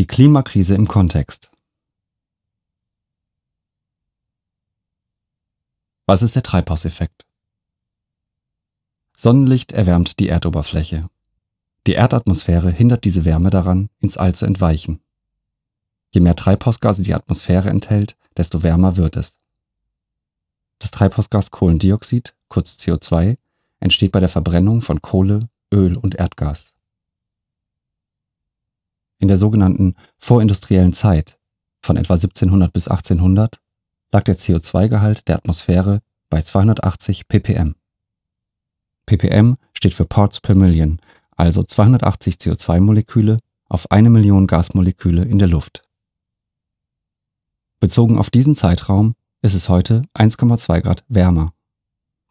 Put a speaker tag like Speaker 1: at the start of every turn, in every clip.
Speaker 1: Die Klimakrise im Kontext. Was ist der Treibhauseffekt? Sonnenlicht erwärmt die Erdoberfläche. Die Erdatmosphäre hindert diese Wärme daran, ins All zu entweichen. Je mehr Treibhausgase die Atmosphäre enthält, desto wärmer wird es. Das Treibhausgas Kohlendioxid, kurz CO2, entsteht bei der Verbrennung von Kohle, Öl und Erdgas. In der sogenannten vorindustriellen Zeit von etwa 1700 bis 1800 lag der CO2-Gehalt der Atmosphäre bei 280 ppm. ppm steht für Parts per Million, also 280 CO2-Moleküle auf eine Million Gasmoleküle in der Luft. Bezogen auf diesen Zeitraum ist es heute 1,2 Grad wärmer.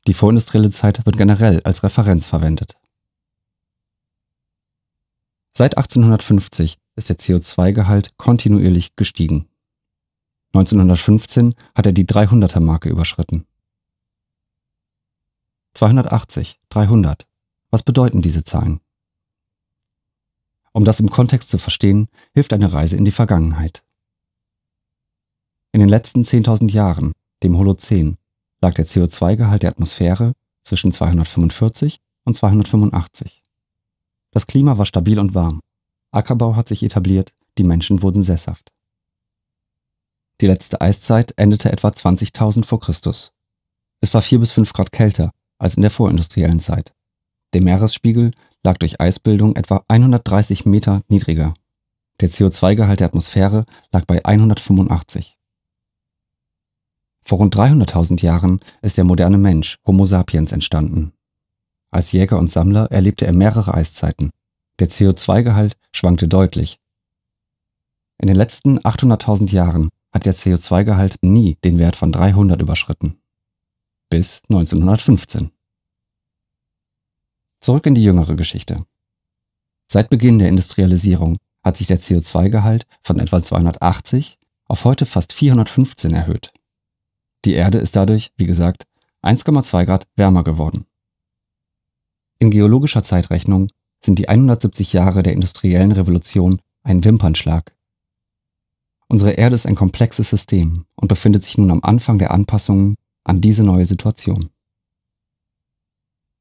Speaker 1: Die vorindustrielle Zeit wird generell als Referenz verwendet. Seit 1850 ist der CO2-Gehalt kontinuierlich gestiegen. 1915 hat er die 300er-Marke überschritten. 280, 300. Was bedeuten diese Zahlen? Um das im Kontext zu verstehen, hilft eine Reise in die Vergangenheit. In den letzten 10.000 Jahren, dem Holozän, lag der CO2-Gehalt der Atmosphäre zwischen 245 und 285. Das Klima war stabil und warm. Ackerbau hat sich etabliert, die Menschen wurden sesshaft. Die letzte Eiszeit endete etwa 20.000 vor Christus. Es war 4 bis 5 Grad kälter als in der vorindustriellen Zeit. Der Meeresspiegel lag durch Eisbildung etwa 130 Meter niedriger. Der CO2-Gehalt der Atmosphäre lag bei 185. Vor rund 300.000 Jahren ist der moderne Mensch Homo sapiens entstanden. Als Jäger und Sammler erlebte er mehrere Eiszeiten der CO2-Gehalt schwankte deutlich. In den letzten 800.000 Jahren hat der CO2-Gehalt nie den Wert von 300 überschritten. Bis 1915. Zurück in die jüngere Geschichte. Seit Beginn der Industrialisierung hat sich der CO2-Gehalt von etwa 280 auf heute fast 415 erhöht. Die Erde ist dadurch, wie gesagt, 1,2 Grad wärmer geworden. In geologischer Zeitrechnung sind die 170 Jahre der industriellen Revolution ein Wimpernschlag. Unsere Erde ist ein komplexes System und befindet sich nun am Anfang der Anpassungen an diese neue Situation.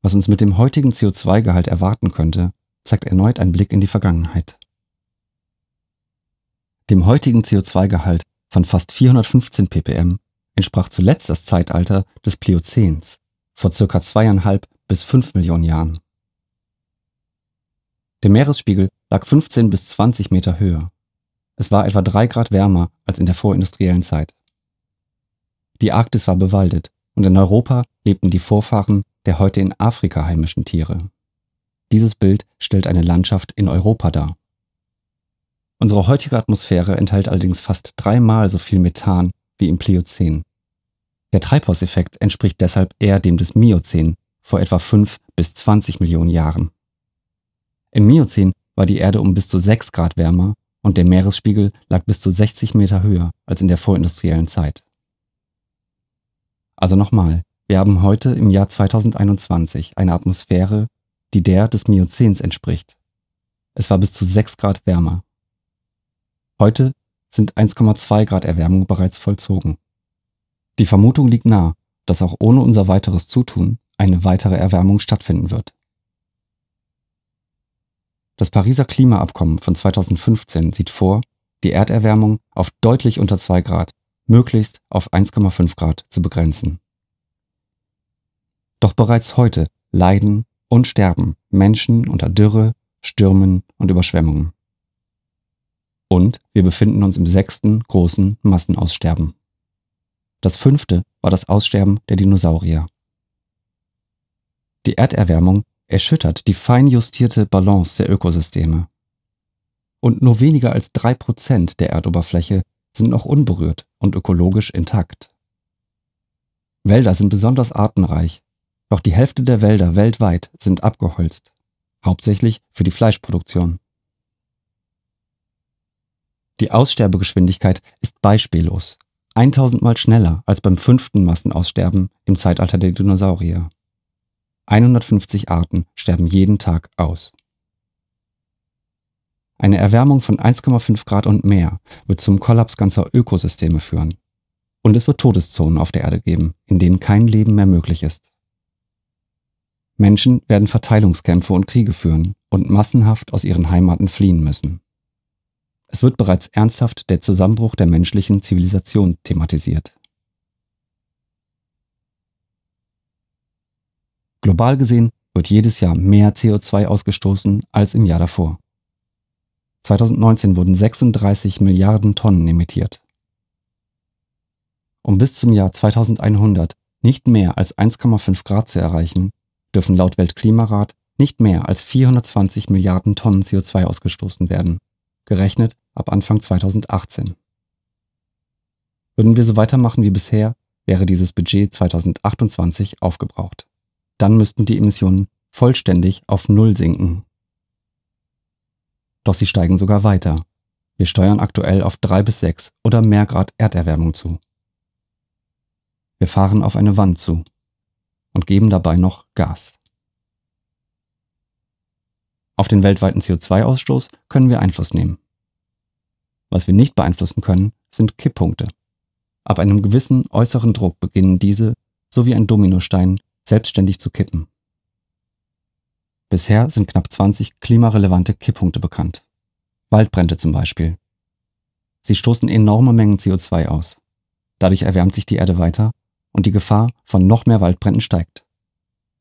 Speaker 1: Was uns mit dem heutigen CO2-Gehalt erwarten könnte, zeigt erneut ein Blick in die Vergangenheit. Dem heutigen CO2-Gehalt von fast 415 ppm entsprach zuletzt das Zeitalter des Pliozäns vor circa zweieinhalb bis fünf Millionen Jahren. Der Meeresspiegel lag 15 bis 20 Meter höher. Es war etwa drei Grad wärmer als in der vorindustriellen Zeit. Die Arktis war bewaldet und in Europa lebten die Vorfahren der heute in Afrika heimischen Tiere. Dieses Bild stellt eine Landschaft in Europa dar. Unsere heutige Atmosphäre enthält allerdings fast dreimal so viel Methan wie im Pliozän. Der Treibhauseffekt entspricht deshalb eher dem des Miozän vor etwa 5 bis 20 Millionen Jahren. Im Miozän war die Erde um bis zu 6 Grad wärmer und der Meeresspiegel lag bis zu 60 Meter höher als in der vorindustriellen Zeit. Also nochmal, wir haben heute im Jahr 2021 eine Atmosphäre, die der des Miozäns entspricht. Es war bis zu 6 Grad wärmer. Heute sind 1,2 Grad Erwärmung bereits vollzogen. Die Vermutung liegt nahe, dass auch ohne unser weiteres Zutun eine weitere Erwärmung stattfinden wird. Das Pariser Klimaabkommen von 2015 sieht vor, die Erderwärmung auf deutlich unter 2 Grad, möglichst auf 1,5 Grad zu begrenzen. Doch bereits heute leiden und sterben Menschen unter Dürre, Stürmen und Überschwemmungen. Und wir befinden uns im sechsten großen Massenaussterben. Das fünfte war das Aussterben der Dinosaurier. Die Erderwärmung erschüttert die fein justierte Balance der Ökosysteme. Und nur weniger als 3% der Erdoberfläche sind noch unberührt und ökologisch intakt. Wälder sind besonders artenreich, doch die Hälfte der Wälder weltweit sind abgeholzt, hauptsächlich für die Fleischproduktion. Die Aussterbegeschwindigkeit ist beispiellos, 1000 Mal schneller als beim fünften Massenaussterben im Zeitalter der Dinosaurier. 150 Arten sterben jeden Tag aus. Eine Erwärmung von 1,5 Grad und mehr wird zum Kollaps ganzer Ökosysteme führen. Und es wird Todeszonen auf der Erde geben, in denen kein Leben mehr möglich ist. Menschen werden Verteilungskämpfe und Kriege führen und massenhaft aus ihren Heimaten fliehen müssen. Es wird bereits ernsthaft der Zusammenbruch der menschlichen Zivilisation thematisiert. Global gesehen wird jedes Jahr mehr CO2 ausgestoßen als im Jahr davor. 2019 wurden 36 Milliarden Tonnen emittiert. Um bis zum Jahr 2100 nicht mehr als 1,5 Grad zu erreichen, dürfen laut Weltklimarat nicht mehr als 420 Milliarden Tonnen CO2 ausgestoßen werden, gerechnet ab Anfang 2018. Würden wir so weitermachen wie bisher, wäre dieses Budget 2028 aufgebraucht dann müssten die Emissionen vollständig auf Null sinken. Doch sie steigen sogar weiter. Wir steuern aktuell auf 3 bis 6 oder mehr Grad Erderwärmung zu. Wir fahren auf eine Wand zu und geben dabei noch Gas. Auf den weltweiten CO2-Ausstoß können wir Einfluss nehmen. Was wir nicht beeinflussen können, sind Kipppunkte. Ab einem gewissen äußeren Druck beginnen diese, so wie ein Dominostein, selbstständig zu kippen. Bisher sind knapp 20 klimarelevante Kipppunkte bekannt. Waldbrände zum Beispiel. Sie stoßen enorme Mengen CO2 aus. Dadurch erwärmt sich die Erde weiter und die Gefahr von noch mehr Waldbränden steigt.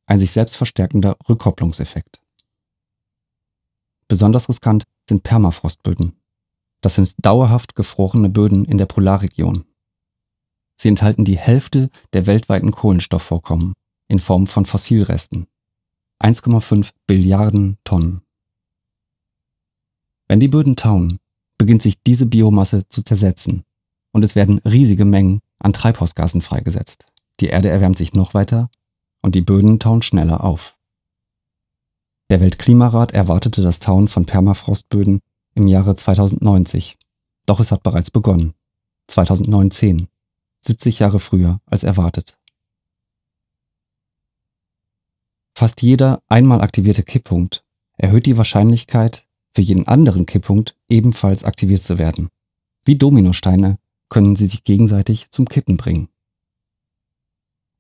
Speaker 1: Ein sich selbst verstärkender Rückkopplungseffekt. Besonders riskant sind Permafrostböden. Das sind dauerhaft gefrorene Böden in der Polarregion. Sie enthalten die Hälfte der weltweiten Kohlenstoffvorkommen in Form von Fossilresten. 1,5 Billiarden Tonnen. Wenn die Böden tauen, beginnt sich diese Biomasse zu zersetzen und es werden riesige Mengen an Treibhausgasen freigesetzt. Die Erde erwärmt sich noch weiter und die Böden tauen schneller auf. Der Weltklimarat erwartete das Tauen von Permafrostböden im Jahre 2090, doch es hat bereits begonnen. 2019, 70 Jahre früher als erwartet. Fast jeder einmal aktivierte Kipppunkt erhöht die Wahrscheinlichkeit, für jeden anderen Kipppunkt ebenfalls aktiviert zu werden. Wie Dominosteine können sie sich gegenseitig zum Kippen bringen.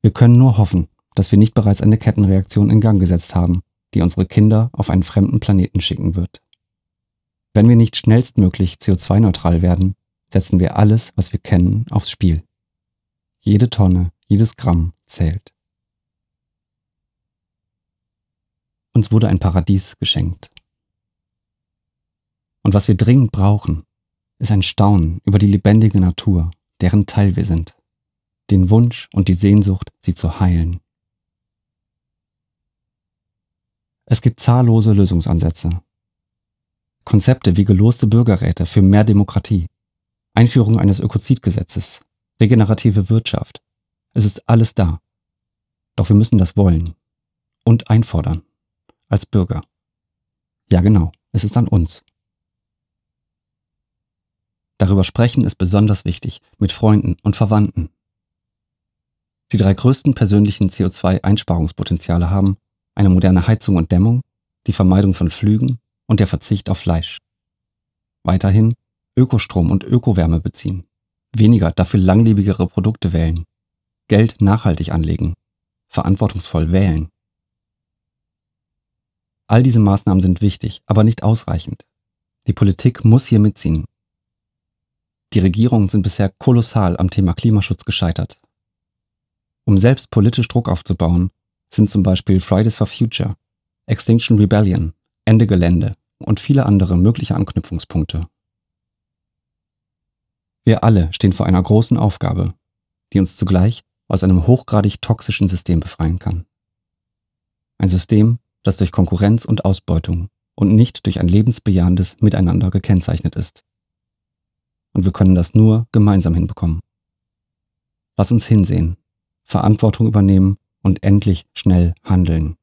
Speaker 1: Wir können nur hoffen, dass wir nicht bereits eine Kettenreaktion in Gang gesetzt haben, die unsere Kinder auf einen fremden Planeten schicken wird. Wenn wir nicht schnellstmöglich CO2-neutral werden, setzen wir alles, was wir kennen, aufs Spiel. Jede Tonne, jedes Gramm zählt. Uns wurde ein Paradies geschenkt. Und was wir dringend brauchen, ist ein Staunen über die lebendige Natur, deren Teil wir sind, den Wunsch und die Sehnsucht, sie zu heilen. Es gibt zahllose Lösungsansätze. Konzepte wie geloste Bürgerräte für mehr Demokratie, Einführung eines Ökozidgesetzes, regenerative Wirtschaft. Es ist alles da. Doch wir müssen das wollen und einfordern als Bürger. Ja genau, es ist an uns. Darüber sprechen ist besonders wichtig, mit Freunden und Verwandten. Die drei größten persönlichen CO2-Einsparungspotenziale haben eine moderne Heizung und Dämmung, die Vermeidung von Flügen und der Verzicht auf Fleisch. Weiterhin Ökostrom und Ökowärme beziehen, weniger dafür langlebigere Produkte wählen, Geld nachhaltig anlegen, verantwortungsvoll wählen All diese Maßnahmen sind wichtig, aber nicht ausreichend. Die Politik muss hier mitziehen. Die Regierungen sind bisher kolossal am Thema Klimaschutz gescheitert. Um selbst politisch Druck aufzubauen, sind zum Beispiel Fridays for Future, Extinction Rebellion, Ende Gelände und viele andere mögliche Anknüpfungspunkte. Wir alle stehen vor einer großen Aufgabe, die uns zugleich aus einem hochgradig toxischen System befreien kann. Ein System, das durch Konkurrenz und Ausbeutung und nicht durch ein lebensbejahendes Miteinander gekennzeichnet ist. Und wir können das nur gemeinsam hinbekommen. Lass uns hinsehen, Verantwortung übernehmen und endlich schnell handeln.